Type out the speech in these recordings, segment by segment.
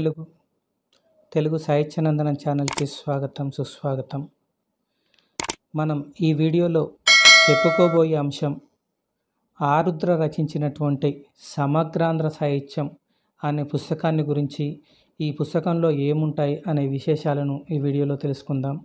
తెలుగు తెలుగు సాహిత్యనందనం ఛానల్కి స్వాగతం సుస్వాగతం మనం ఈ వీడియోలో చెప్పుకోబోయే అంశం ఆరుద్ర రచించినటువంటి సమగ్రాంధ్ర సాహిత్యం అనే పుస్తకాన్ని గురించి ఈ పుస్తకంలో ఏముంటాయి అనే విశేషాలను ఈ వీడియోలో తెలుసుకుందాం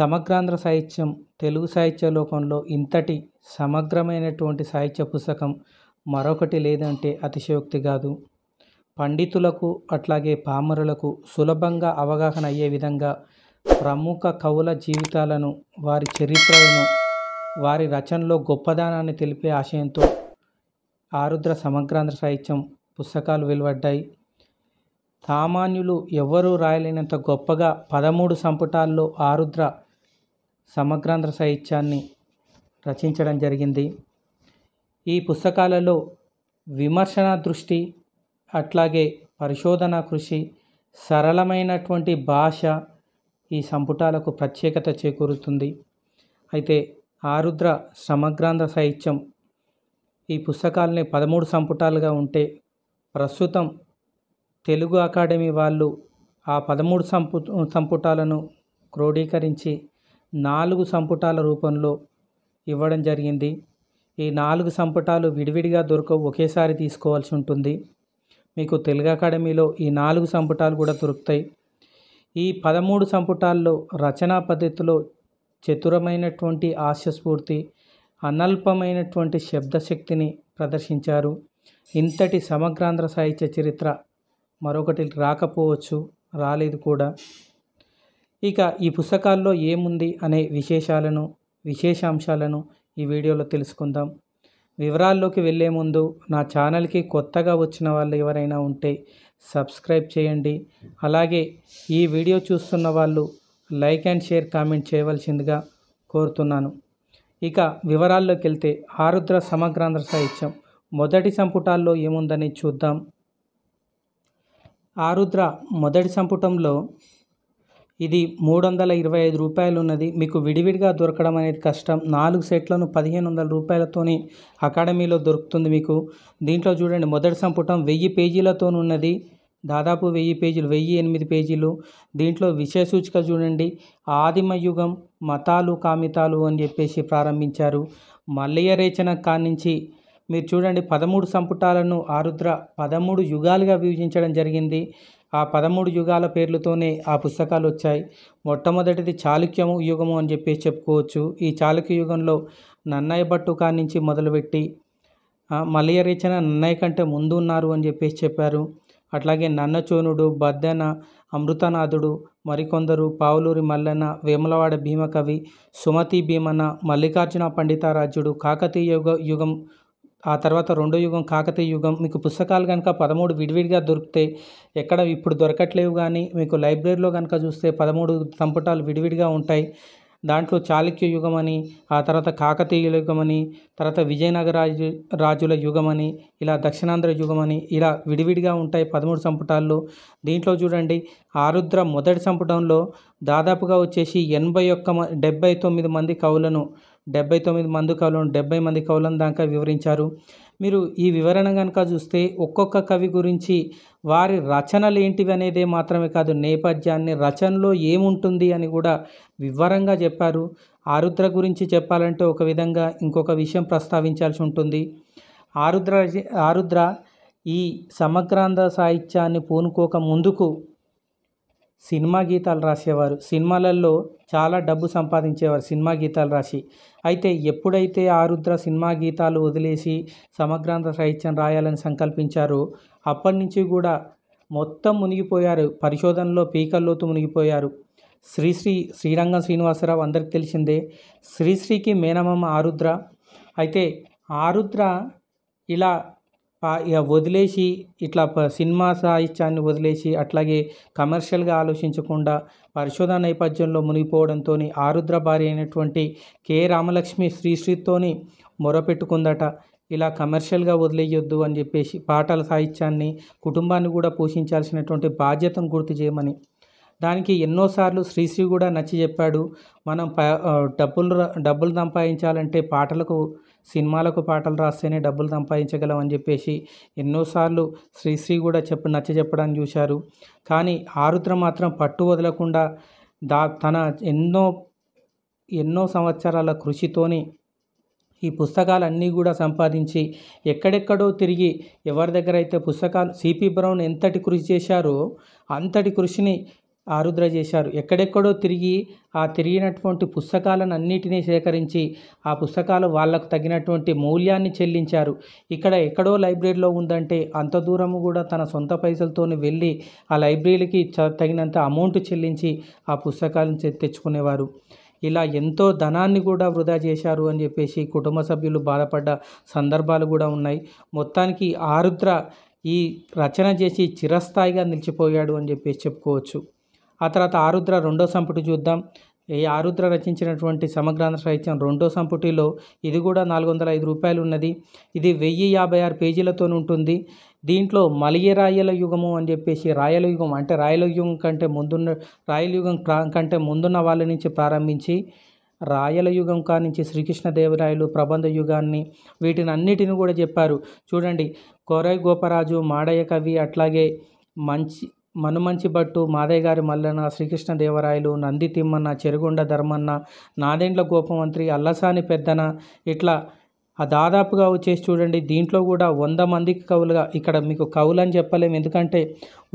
సమగ్రాంధ్ర సాహిత్యం తెలుగు సాహిత్య లోకంలో ఇంతటి సమగ్రమైనటువంటి సాహిత్య పుస్తకం మరొకటి లేదంటే అతిశయోక్తి కాదు పండితులకు అట్లాగే పామరులకు సులభంగా అవగాహన అయ్యే విధంగా ప్రముఖ కవుల జీవితాలను వారి చరిత్రలను వారి రచనలో గొప్పదనాన్ని తెలిపే ఆశయంతో ఆరుద్ర సమగ్రాంధ్ర సాహిత్యం పుస్తకాలు వెలువడ్డాయి సామాన్యులు ఎవ్వరూ రాయలేనంత గొప్పగా పదమూడు సంపుటాల్లో ఆరుద్ర సమగ్రాంధ్ర సాహిత్యాన్ని రచించడం జరిగింది ఈ పుస్తకాలలో విమర్శన దృష్టి అట్లాగే పరిశోధన కృషి సరళమైనటువంటి భాష ఈ సంపుటాలకు ప్రత్యేకత చేకూరుతుంది అయితే ఆరుద్ర సమగ్రాంధ సాహిత్యం ఈ పుస్తకాలని పదమూడు సంపుటాలుగా ఉంటే ప్రస్తుతం తెలుగు అకాడమీ వాళ్ళు ఆ పదమూడు సంపు సంపుటాలను క్రోడీకరించి నాలుగు సంపుటాల రూపంలో ఇవ్వడం జరిగింది ఈ నాలుగు సంపుటాలు విడివిడిగా దొరకవు ఒకేసారి తీసుకోవాల్సి ఉంటుంది మీకు తెలుగు అకాడమీలో ఈ నాలుగు సంపుటాలు కూడా దొరుకుతాయి ఈ పదమూడు సంపుటాల్లో రచనా పద్ధతిలో చతురమైనటువంటి ఆశస్ఫూర్తి అనల్పమైనటువంటి శబ్దశక్తిని ప్రదర్శించారు ఇంతటి సమగ్రాంధ్ర సాహిత్య చరిత్ర మరొకటి రాకపోవచ్చు రాలేదు కూడా ఇక ఈ పుస్తకాల్లో ఏముంది అనే విశేషాలను విశేషాంశాలను ఈ వీడియోలో తెలుసుకుందాం వివరాల్లోకి వెళ్ళే ముందు నా ఛానల్కి కొత్తగా వచ్చిన వాళ్ళు ఎవరైనా ఉంటే సబ్స్క్రైబ్ చేయండి అలాగే ఈ వీడియో చూస్తున్న వాళ్ళు లైక్ అండ్ షేర్ కామెంట్ చేయవలసిందిగా కోరుతున్నాను ఇక వివరాల్లోకి వెళ్తే ఆరుద్ర సమగ్రాంధ్ర సాహిత్యం మొదటి సంపుటాల్లో ఏముందని చూద్దాం ఆరుద్ర మొదటి సంపుటంలో ఇది మూడు వందల ఇరవై ఐదు రూపాయలు ఉన్నది మీకు విడివిడిగా దొరకడం అనేది కష్టం నాలుగు సెట్లను పదిహేను వందల రూపాయలతోని అకాడమీలో దొరుకుతుంది మీకు దీంట్లో చూడండి మొదటి సంపుటం వెయ్యి పేజీలతో ఉన్నది దాదాపు వెయ్యి పేజీలు వెయ్యి ఎనిమిది పేజీలు దీంట్లో విషయ సూచిక చూడండి ఆదిమ యుగం మతాలు కామితాలు అని చెప్పేసి ప్రారంభించారు మల్లయ్య రేచన కానించి మీరు చూడండి పదమూడు సంపుటాలను ఆరుద్ర పదమూడు యుగాలుగా విభజించడం జరిగింది ఆ పదమూడు యుగాల పేర్లతోనే ఆ పుస్తకాలు వచ్చాయి మొట్టమొదటిది చాళుక్యము యుగము అని చెప్పేసి చెప్పుకోవచ్చు ఈ చాళుక్య యుగంలో నన్నయ్య భట్టు కానించి నుంచి మొదలుపెట్టి మలయ రచన నన్నయ్య కంటే ముందు ఉన్నారు అని చెప్పేసి చెప్పారు అట్లాగే నన్నచోనుడు బద్దెన అమృతనాథుడు మరికొందరు పావులూరి మల్లన వేములవాడ భీమకవి సుమతి భీమన మల్లికార్జున పండితారాజ్యుడు కాకతీయ యుగ యుగం ఆ తర్వాత రెండో యుగం కాకతీయ యుగం మీకు పుస్తకాలు కనుక పదమూడు విడివిడిగా దొరికితే ఎక్కడ ఇప్పుడు దొరకట్లేవు కానీ మీకు లైబ్రరీలో కనుక చూస్తే పదమూడు సంపుటాలు విడివిడిగా ఉంటాయి దాంట్లో చాళుక్య యుగం అని ఆ తర్వాత కాకతీయుల యుగం అని తర్వాత విజయనగర రాజు రాజుల యుగం అని ఇలా దక్షిణాంధ్ర యుగం అని ఇలా విడివిడిగా ఉంటాయి పదమూడు సంపుటాల్లో దీంట్లో చూడండి ఆరుద్ర మొదటి సంపుటంలో దాదాపుగా వచ్చేసి ఎనభై ఒక్క డెబ్బై తొమ్మిది మంది కవులను డెబ్బై తొమ్మిది మంది కవులను డెబ్బై మంది కవులను దాకా వివరించారు మీరు ఈ వివరణ కనుక చూస్తే ఒక్కొక్క కవి గురించి వారి రచనలు ఏంటివి అనేది మాత్రమే కాదు నేపథ్యాన్ని రచనలో ఏముంటుంది అని కూడా వివరంగా చెప్పారు ఆరుద్ర గురించి చెప్పాలంటే ఒక విధంగా ఇంకొక విషయం ప్రస్తావించాల్సి ఉంటుంది ఆరుద్ర ఆరుద్ర ఈ సమగ్రాంధ సాహిత్యాన్ని పూనుకోక ముందుకు సినిమా గీతాలు రాసేవారు సినిమాలలో చాలా డబ్బు సంపాదించేవారు సినిమా గీతాలు రాసి అయితే ఎప్పుడైతే ఆరుద్ర సినిమా గీతాలు వదిలేసి సమగ్రాంధ్ర సాహిత్యం రాయాలని సంకల్పించారో అప్పటి నుంచి కూడా మొత్తం మునిగిపోయారు పరిశోధనలో పీకల్లోతు మునిగిపోయారు శ్రీశ్రీ శ్రీరంగం శ్రీనివాసరావు అందరికి తెలిసిందే శ్రీశ్రీకి మేనమమ్మ ఆరుద్ర అయితే ఆరుద్ర ఇలా ఇక వదిలేసి ఇట్లా సినిమా సాహిత్యాన్ని వదిలేసి అట్లాగే కమర్షియల్గా ఆలోచించకుండా పరిశోధన నేపథ్యంలో మునిగిపోవడంతో ఆరుద్ర భార్య అయినటువంటి కె రామలక్ష్మి శ్రీశ్రీతోని మొరపెట్టుకుందట ఇలా కమర్షియల్గా వదిలేయొద్దు అని చెప్పేసి పాటల సాహిత్యాన్ని కుటుంబాన్ని కూడా పోషించాల్సినటువంటి బాధ్యతను గుర్తు చేయమని దానికి ఎన్నోసార్లు శ్రీశ్రీ కూడా నచ్చి చెప్పాడు మనం ప డబ్బులు డబ్బులు సంపాదించాలంటే పాటలకు సినిమాలకు పాటలు రాస్తేనే డబ్బులు సంపాదించగలం అని చెప్పేసి ఎన్నోసార్లు శ్రీశ్రీ కూడా చెప్ప నచ్చ చెప్పడం చూశారు కానీ ఆరుద్ర మాత్రం పట్టు వదలకుండా దా తన ఎన్నో ఎన్నో సంవత్సరాల కృషితోని ఈ పుస్తకాలన్నీ కూడా సంపాదించి ఎక్కడెక్కడో తిరిగి ఎవరి దగ్గర అయితే పుస్తకాలు సిపి బ్రౌన్ ఎంతటి కృషి చేశారో అంతటి కృషిని ఆరుద్ర చేశారు ఎక్కడెక్కడో తిరిగి ఆ తిరిగినటువంటి పుస్తకాలను అన్నిటినీ సేకరించి ఆ పుస్తకాలు వాళ్ళకు తగినటువంటి మూల్యాన్ని చెల్లించారు ఇక్కడ ఎక్కడో లైబ్రరీలో ఉందంటే అంత దూరము కూడా తన సొంత పైసలతో వెళ్ళి ఆ లైబ్రరీలకి తగినంత అమౌంట్ చెల్లించి ఆ పుస్తకాలను తెచ్చుకునేవారు ఇలా ఎంతో ధనాన్ని కూడా వృధా చేశారు అని చెప్పేసి కుటుంబ సభ్యులు బాధపడ్డ సందర్భాలు కూడా ఉన్నాయి మొత్తానికి ఆరుద్ర ఈ రచన చేసి చిరస్థాయిగా నిలిచిపోయాడు అని చెప్పేసి చెప్పుకోవచ్చు ఆ తర్వాత ఆరుద్ర రెండో సంపుటి చూద్దాం ఈ ఆరుద్ర రచించినటువంటి సమగ్రాంధ్ర సాహిత్యం రెండో సంపుటిలో ఇది కూడా నాలుగు వందల ఐదు రూపాయలు ఉన్నది ఇది వెయ్యి యాభై ఆరు పేజీలతో ఉంటుంది దీంట్లో రాయల యుగము అని చెప్పేసి రాయల యుగం అంటే రాయల యుగం కంటే ముందున్న రాయల యుగం కంటే ముందున్న వాళ్ళ నుంచి ప్రారంభించి రాయల యుగం కానించి శ్రీకృష్ణదేవరాయలు ప్రబంధ యుగాన్ని వీటిని అన్నిటిని కూడా చెప్పారు చూడండి కోరై గోపరాజు మాడయ్య కవి అట్లాగే మంచి మనుమంచి భట్టు మాదయ్య గారి మల్లన్న శ్రీకృష్ణదేవరాయలు నంది తిమ్మన్న చెరుగుండ ధర్మన్న నాదెండ్ల గోపమంత్రి అల్లసాని పెద్దన ఇట్లా ఆ దాదాపుగా వచ్చేసి చూడండి దీంట్లో కూడా వంద మందికి కవులుగా ఇక్కడ మీకు కవులు అని చెప్పలేము ఎందుకంటే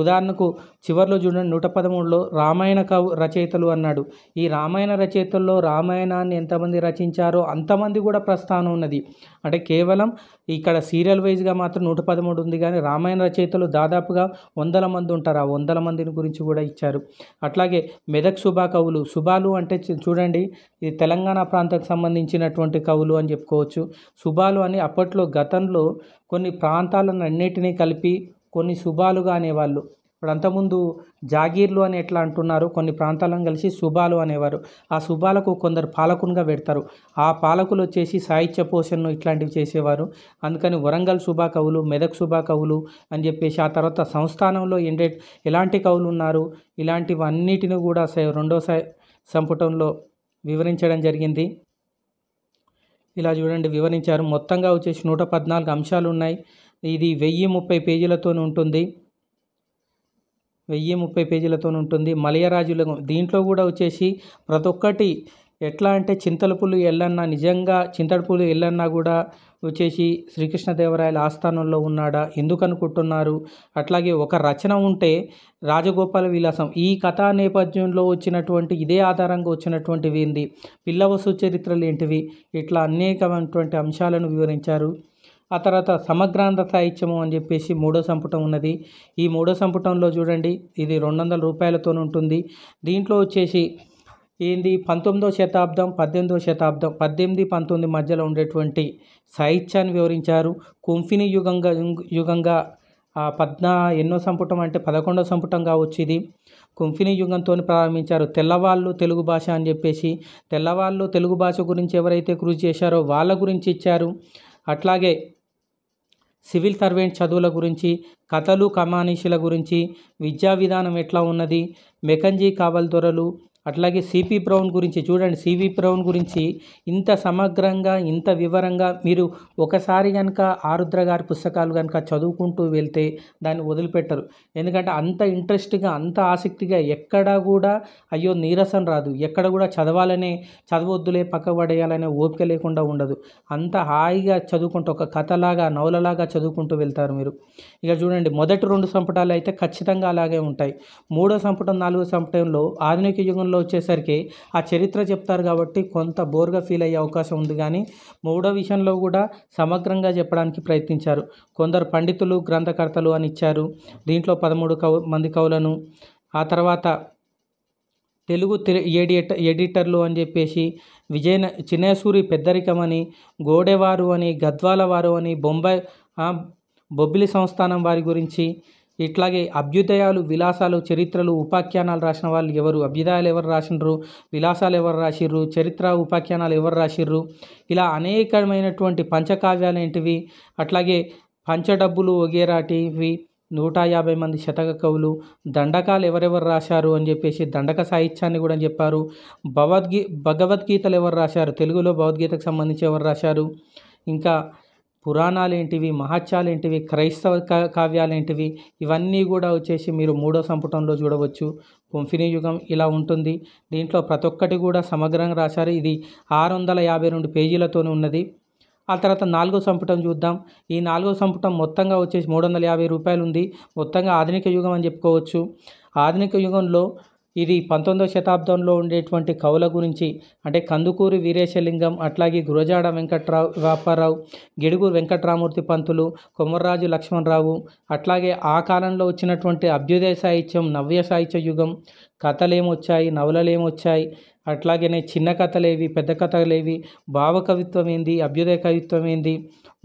ఉదాహరణకు చివరిలో చూడండి నూట పదమూడులో రామాయణ కవు రచయితలు అన్నాడు ఈ రామాయణ రచయితల్లో రామాయణాన్ని ఎంతమంది రచించారో అంతమంది కూడా ప్రస్థానం ఉన్నది అంటే కేవలం ఇక్కడ సీరియల్ వైజ్గా మాత్రం నూట పదమూడు ఉంది కానీ రామాయణ రచయితలు దాదాపుగా వందల మంది ఉంటారు ఆ వందల మందిని గురించి కూడా ఇచ్చారు అట్లాగే మెదక్ శుభా కవులు శుభాలు అంటే చూడండి ఇది తెలంగాణ ప్రాంతానికి సంబంధించినటువంటి కవులు అని చెప్పుకోవచ్చు శుభాలు అని అప్పట్లో గతంలో కొన్ని ప్రాంతాలను అన్నిటినీ కలిపి కొన్ని శుభాలుగా అనేవాళ్ళు ఇప్పుడు అంతకుముందు జాగీర్లు అని ఎట్లా అంటున్నారు కొన్ని ప్రాంతాలను కలిసి శుభాలు అనేవారు ఆ శుభాలకు కొందరు పాలకునిగా పెడతారు ఆ పాలకులు వచ్చేసి సాహిత్య పోషణను ఇట్లాంటివి చేసేవారు అందుకని వరంగల్ శుభా కవులు మెదక్ శుభా కవులు అని చెప్పేసి ఆ తర్వాత సంస్థానంలో ఎండే ఎలాంటి కవులు ఉన్నారు ఇలాంటివన్నిటిని కూడా రెండో సంపుటంలో వివరించడం జరిగింది ఇలా చూడండి వివరించారు మొత్తంగా వచ్చేసి నూట పద్నాలుగు అంశాలు ఉన్నాయి ఇది వెయ్యి ముప్పై పేజీలతో ఉంటుంది వెయ్యి ముప్పై పేజీలతో ఉంటుంది మలయరాజుల దీంట్లో కూడా వచ్చేసి ప్రతి ఒక్కటి ఎట్లా అంటే చింతలపూలు ఎల్లన్నా నిజంగా చింతలపూలు ఎల్లన్నా కూడా వచ్చేసి శ్రీకృష్ణదేవరాయల ఆస్థానంలో ఉన్నాడా ఎందుకు అనుకుంటున్నారు అట్లాగే ఒక రచన ఉంటే రాజగోపాల విలాసం ఈ కథా నేపథ్యంలో వచ్చినటువంటి ఇదే ఆధారంగా వచ్చినటువంటివి ఏంది పిల్లవసు చరిత్రలు ఏంటివి ఇట్లా అనేకమైనటువంటి అంశాలను వివరించారు ఆ తర్వాత సమగ్రాంధ సాహిత్యము అని చెప్పేసి మూడో సంపుటం ఉన్నది ఈ మూడో సంపుటంలో చూడండి ఇది రెండు వందల రూపాయలతో ఉంటుంది దీంట్లో వచ్చేసి ఏంది పంతొమ్మిదో శతాబ్దం పద్దెనిమిదో శతాబ్దం పద్దెనిమిది పంతొమ్మిది మధ్యలో ఉండేటువంటి సాహిత్యాన్ని వివరించారు కుంఫిని యుగంగా యుగంగా పద్నా ఎన్నో సంపుటం అంటే పదకొండో సంపుటం కావచ్చు ఇది కుంఫిని యుగంతో ప్రారంభించారు తెల్లవాళ్ళు తెలుగు భాష అని చెప్పేసి తెల్లవాళ్ళు తెలుగు భాష గురించి ఎవరైతే కృషి చేశారో వాళ్ళ గురించి ఇచ్చారు అట్లాగే సివిల్ సర్వెంట్ చదువుల గురించి కథలు కమానీషుల గురించి విద్యా విధానం ఎట్లా ఉన్నది మెకంజీ కావల్ దొరలు అట్లాగే సిపి బ్రౌన్ గురించి చూడండి సివి బ్రౌన్ గురించి ఇంత సమగ్రంగా ఇంత వివరంగా మీరు ఒకసారి కనుక ఆరుద్ర గారి పుస్తకాలు కనుక చదువుకుంటూ వెళ్తే దాన్ని వదిలిపెట్టరు ఎందుకంటే అంత ఇంట్రెస్ట్గా అంత ఆసక్తిగా ఎక్కడా కూడా అయ్యో నీరసం రాదు ఎక్కడ కూడా చదవాలనే చదవద్దులే పక్క పడేయాలనే ఓపిక లేకుండా ఉండదు అంత హాయిగా చదువుకుంటూ ఒక కథలాగా నవలలాగా చదువుకుంటూ వెళ్తారు మీరు ఇక చూడండి మొదటి రెండు సంపుటాలు అయితే ఖచ్చితంగా అలాగే ఉంటాయి మూడో సంపుటం నాలుగో సంపుటంలో ఆధునిక యుగంలో విషయంలో వచ్చేసరికి ఆ చరిత్ర చెప్తారు కాబట్టి కొంత బోర్గా ఫీల్ అయ్యే అవకాశం ఉంది కానీ మూడో విషయంలో కూడా సమగ్రంగా చెప్పడానికి ప్రయత్నించారు కొందరు పండితులు గ్రంథకర్తలు అని ఇచ్చారు దీంట్లో పదమూడు కవు మంది కవులను ఆ తర్వాత తెలుగు ఎడిట ఎడిటర్లు అని చెప్పేసి విజయన చిన్నసూరి పెద్దరికం అని గోడెవారు అని గద్వాలవారు అని బొంబాయి బొబ్బిలి సంస్థానం వారి గురించి ఇట్లాగే అభ్యుదయాలు విలాసాలు చరిత్రలు ఉపాఖ్యానాలు రాసిన వాళ్ళు ఎవరు అభ్యుదయాలు ఎవరు రాసినరు విలాసాలు ఎవరు రాసిర్రు చరిత్ర ఉపాఖ్యానాలు ఎవరు రాసిర్రు ఇలా అనేకమైనటువంటి పంచకావ్యాలు ఏంటివి అట్లాగే పంచడబ్బులు వగేరాటివి నూట యాభై మంది శతక కవులు దండకాలు ఎవరెవరు రాశారు అని చెప్పేసి దండక సాహిత్యాన్ని కూడా చెప్పారు భగవద్గీ భగవద్గీతలు ఎవరు రాశారు తెలుగులో భగవద్గీతకు సంబంధించి ఎవరు రాశారు ఇంకా పురాణాలేంటివి మహత్యాలేంటివి క్రైస్తవ కావ్యాలేంటివి ఇవన్నీ కూడా వచ్చేసి మీరు మూడో సంపుటంలో చూడవచ్చు కొంఫిని యుగం ఇలా ఉంటుంది దీంట్లో ప్రతి ఒక్కటి కూడా సమగ్రంగా రాశారు ఇది ఆరు వందల యాభై రెండు పేజీలతోనే ఉన్నది ఆ తర్వాత నాలుగో సంపుటం చూద్దాం ఈ నాలుగో సంపుటం మొత్తంగా వచ్చేసి మూడు వందల యాభై రూపాయలు ఉంది మొత్తంగా ఆధునిక యుగం అని చెప్పుకోవచ్చు ఆధునిక యుగంలో ఇది పంతొమ్మిదవ శతాబ్దంలో ఉండేటువంటి కవుల గురించి అంటే కందుకూరి వీరేశలింగం అట్లాగే గురజాడ వెంకట్రావు వాపారావు గిడుగు వెంకట్రామూర్తి పంతులు కొమర్రాజు లక్ష్మణరావు అట్లాగే ఆ కాలంలో వచ్చినటువంటి అభ్యుదయ సాహిత్యం నవ్య సాహిత్య యుగం కథలేమొచ్చాయి నవలలేమొచ్చాయి అట్లాగనే చిన్న కథలేవి పెద్ద కథలేవి భావ కవిత్వం ఏంది అభ్యుదయ కవిత్వం ఏంది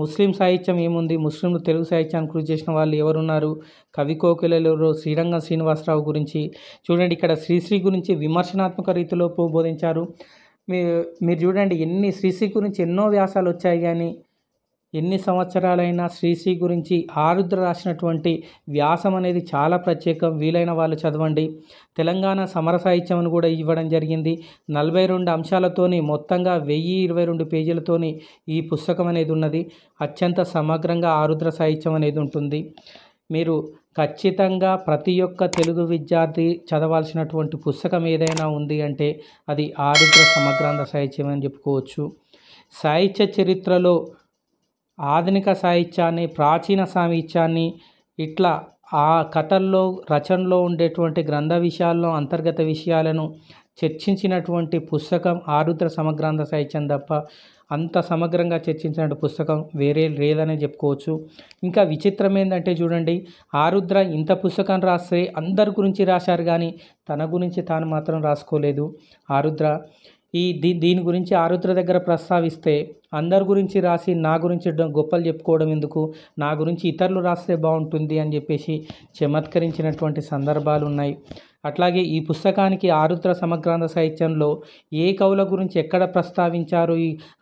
ముస్లిం సాహిత్యం ఏముంది ముస్లింలు తెలుగు సాహిత్యాన్ని కృషి చేసిన వాళ్ళు ఎవరున్నారు కవి కోకిలెవరు శ్రీరంగం శ్రీనివాసరావు గురించి చూడండి ఇక్కడ శ్రీశ్రీ గురించి విమర్శనాత్మక రీతిలో బోధించారు మీరు చూడండి ఎన్ని శ్రీశ్రీ గురించి ఎన్నో వ్యాసాలు వచ్చాయి కానీ ఎన్ని సంవత్సరాలైనా శ్రీశ్రీ గురించి ఆరుద్ర రాసినటువంటి వ్యాసం అనేది చాలా ప్రత్యేకం వీలైన వాళ్ళు చదవండి తెలంగాణ సమర సాహిత్యం కూడా ఇవ్వడం జరిగింది నలభై రెండు అంశాలతోని మొత్తంగా వెయ్యి ఇరవై రెండు పేజీలతోని ఈ పుస్తకం అనేది ఉన్నది అత్యంత సమగ్రంగా ఆరుద్ర సాహిత్యం అనేది ఉంటుంది మీరు ఖచ్చితంగా ప్రతి ఒక్క తెలుగు విద్యార్థి చదవాల్సినటువంటి పుస్తకం ఏదైనా ఉంది అంటే అది ఆరుద్ర సమగ్రాంధ సాహిత్యం అని చెప్పుకోవచ్చు సాహిత్య చరిత్రలో ఆధునిక సాహిత్యాన్ని ప్రాచీన సాహిత్యాన్ని ఇట్లా ఆ కథల్లో రచనలో ఉండేటువంటి గ్రంథ విషయాల్లో అంతర్గత విషయాలను చర్చించినటువంటి పుస్తకం ఆరుద్ర సమగ్రంథ సాహిత్యం తప్ప అంత సమగ్రంగా చర్చించిన పుస్తకం వేరే లేదనే చెప్పుకోవచ్చు ఇంకా విచిత్రం ఏంటంటే చూడండి ఆరుద్ర ఇంత పుస్తకం రాస్తే అందరి గురించి రాశారు కానీ తన గురించి తాను మాత్రం రాసుకోలేదు ఆరుద్ర ఈ దీ దీని గురించి ఆరుద్ర దగ్గర ప్రస్తావిస్తే అందరి గురించి రాసి నా గురించి గొప్పలు చెప్పుకోవడం ఎందుకు నా గురించి ఇతరులు రాస్తే బాగుంటుంది అని చెప్పేసి చమత్కరించినటువంటి సందర్భాలు ఉన్నాయి అట్లాగే ఈ పుస్తకానికి ఆరుద్ర సమగ్రాంధ సాహిత్యంలో ఏ కవుల గురించి ఎక్కడ ప్రస్తావించారు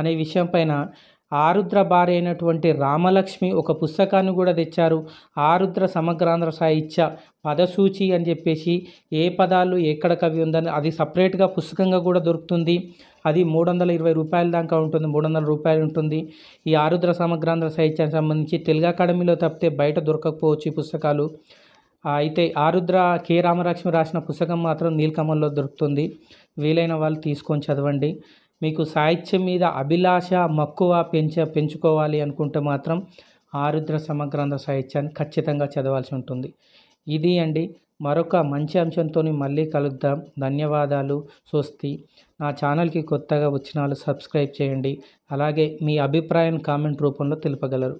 అనే విషయం పైన ఆరుద్ర భార్య అయినటువంటి రామలక్ష్మి ఒక పుస్తకాన్ని కూడా తెచ్చారు ఆరుద్ర సమగ్రాంధ్ర సాహిత్య పదసూచి అని చెప్పేసి ఏ పదాలు ఎక్కడ కవి ఉందని అది సపరేట్గా పుస్తకంగా కూడా దొరుకుతుంది అది మూడు వందల ఇరవై రూపాయల దాకా ఉంటుంది మూడు వందల రూపాయలు ఉంటుంది ఈ ఆరుద్ర సమగ్రాంధ్ర సాహిత్యానికి సంబంధించి తెలుగు అకాడమీలో తప్పితే బయట దొరకకపోవచ్చు ఈ పుస్తకాలు అయితే ఆరుద్ర కె రామలక్ష్మి రాసిన పుస్తకం మాత్రం నీలకమల్లో దొరుకుతుంది వీలైన వాళ్ళు తీసుకొని చదవండి మీకు సాహిత్యం మీద అభిలాష మక్కువ పెంచ పెంచుకోవాలి అనుకుంటే మాత్రం ఆరుద్ర సమగ్రంథ సాహిత్యాన్ని ఖచ్చితంగా చదవాల్సి ఉంటుంది ఇది అండి మరొక మంచి అంశంతో మళ్ళీ కలుద్దాం ధన్యవాదాలు స్వస్తి నా ఛానల్కి కొత్తగా వచ్చిన వాళ్ళు సబ్స్క్రైబ్ చేయండి అలాగే మీ అభిప్రాయం కామెంట్ రూపంలో తెలుపగలరు